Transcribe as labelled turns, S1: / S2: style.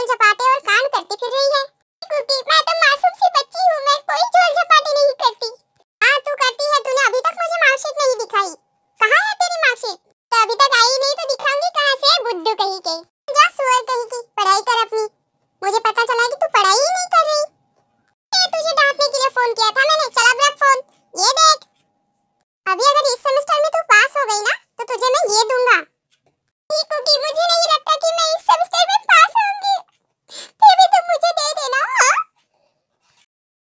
S1: झोल झपाटे और कान करती फिर रही है कुकी मैं तो मासूम सी बच्ची हूँ मैं कोई झोल झपाटे नहीं करती हाँ तू करती है तूने अभी तक मुझे मार्कशीट नहीं दिखाई कहाँ है तेरी मार्कशीट तो अभी तक आई नहीं तो दिखाऊंगी कहाँ से बुद्धू कहीं के जा सुअर कहीं की पढ़ाई कर अपनी मुझे पता चला कि तू पढ़ाई ही नहीं कर रही तुझे डांटने के लिए फोन किया था मैंने चला अब फोन ये देख अभी अगर इस सेमेस्टर में तू पास हो गई ना